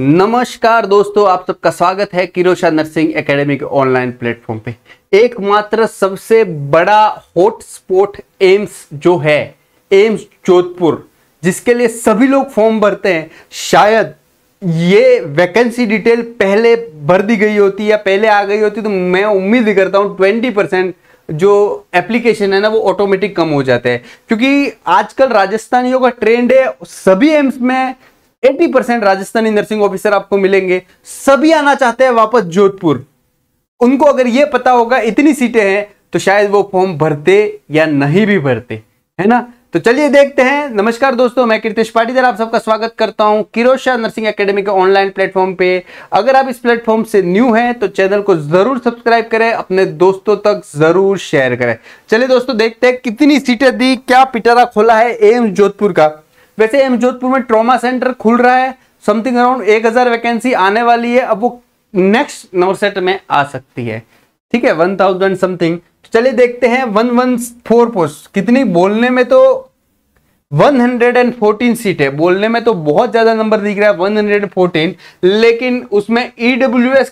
नमस्कार दोस्तों आप सबका स्वागत है किरोशा नर्सिंग एकेडमी के ऑनलाइन प्लेटफॉर्म पे एकमात्र सबसे बड़ा हॉटस्पॉट एम्स जो है एम्स जोधपुर जिसके लिए सभी लोग फॉर्म भरते हैं शायद ये वैकेंसी डिटेल पहले भर दी गई होती या पहले आ गई होती तो मैं उम्मीद करता हूँ ट्वेंटी परसेंट जो एप्लीकेशन है ना वो ऑटोमेटिक कम हो जाते हैं क्योंकि आजकल राजस्थानियों का ट्रेंड है सभी एम्स में 80 परसेंट राजस्थानी नर्सिंग ऑफिसर आपको मिलेंगे सभी आना चाहते हैं वापस जोधपुर उनको अगर ये पता होगा इतनी सीटें हैं तो शायद वो फॉर्म भरते या नहीं भी भरते है ना तो चलिए देखते हैं नमस्कार दोस्तों मैं कीर्तिश पाटीदार आप सबका स्वागत करता हूं किरोशा नर्सिंग एकेडमी के ऑनलाइन प्लेटफॉर्म पे अगर आप इस प्लेटफॉर्म से न्यू हैं तो चैनल को जरूर सब्सक्राइब करें अपने दोस्तों तक जरूर शेयर करें चलिए दोस्तों देखते हैं कितनी सीटें दी क्या पिटारा खोला है एम्स जोधपुर का वैसे एम जोधपुर में ट्रॉमा सेंटर खुल रहा है समथिंग अराउंड एक हजार वैकेंसी आने वाली है अब वो नेक्स्ट नवसेट में आ सकती है ठीक है वन थाउजेंड समथिंग तो चलिए देखते हैं वन वन फोर पोस्ट कितनी बोलने में तो one hundred and fourteen seat है बोलने में तो बहुत ज्यादा नंबर दिख रहा है वन हंड्रेड फोर्टीन लेकिन उसमें ईडब्ल्यू e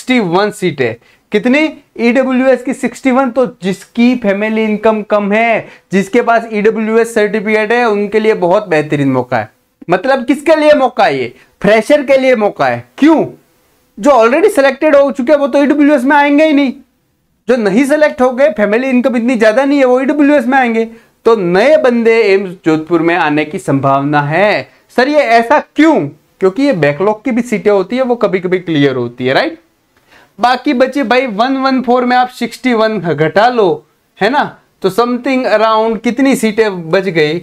की वन सीट है कितनी ईडब्ल्यू e की 61 तो जिसकी फैमिली इनकम कम है जिसके पास ईडब्ल्यू e सर्टिफिकेट है उनके लिए बहुत बेहतरीन मौका है मतलब किसके लिए मौका है ये फ्रेशर के लिए मौका है क्यों जो ऑलरेडी सिलेक्टेड हो चुके हैं वो तो ईडब्ल्यू e में आएंगे ही नहीं जो नहीं सिलेक्ट हो गए फैमिली इनकम इतनी ज़्यादा नहीं है वो ईडब्ल्यू में आएंगे तो नए बंदे एम्स जोधपुर में आने की संभावना है सर ये ऐसा क्यों क्योंकि ये बैकलॉग की भी सीटें होती है वो कभी कभी क्लियर होती है राइट बाकी बचे भाई वन वन फोर में आप सिक्सटी वन घटा लो है ना तो समथिंग अराउंड कितनी सीटें बच गई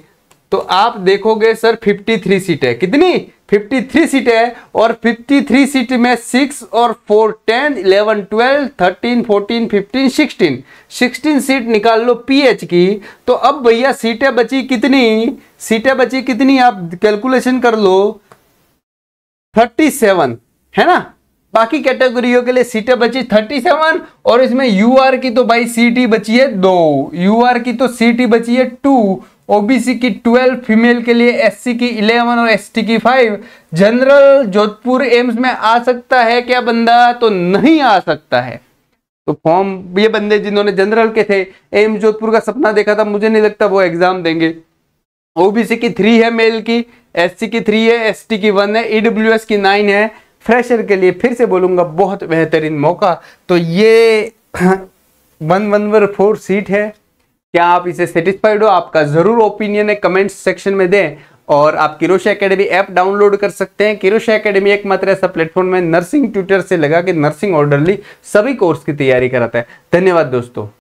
तो आप देखोगे सर 53 सीटें कितनी 53 सीटें और फिफ्टी थ्री सीट में सिक्स और four ten eleven twelve thirteen fourteen fifteen sixteen sixteen seat निकाल लो पी एच की तो अब भैया सीटें बची कितनी सीटें बची कितनी आप कैलकुलेशन कर लो थर्टी सेवन है ना बाकी कैटेगरियों के लिए सीटें बची 37 और इसमें यूआर की तो भाई सीटी बची है दो यूआर की तो सीटी बची है टू ओबीसी की 12 फीमेल के लिए एससी की 11 और एसटी की 5 जनरल जोधपुर एम्स में आ सकता है क्या बंदा तो नहीं आ सकता है तो फॉर्म ये बंदे जिन्होंने जनरल के थे एम्स जोधपुर का सपना देखा था मुझे नहीं लगता वो एग्जाम देंगे ओबीसी की थ्री है मेल की एससी की थ्री है एसटी की वन है ईडब्ल्यूएस e की नाइन है फ्रेशर के लिए फिर से बोलूँगा बहुत बेहतरीन मौका तो ये वन वन वर फोर सीट है क्या आप इसे सेटिस्फाइड हो आपका ज़रूर ओपिनियन है कमेंट सेक्शन में दें और आप किरोशा एकेडमी ऐप डाउनलोड कर सकते हैं किरोशा एकेडमी एकमात्र ऐसा प्लेटफॉर्म है नर्सिंग ट्यूटर से लगा के नर्सिंग ऑर्डरली सभी कोर्स की तैयारी कराता है धन्यवाद दोस्तों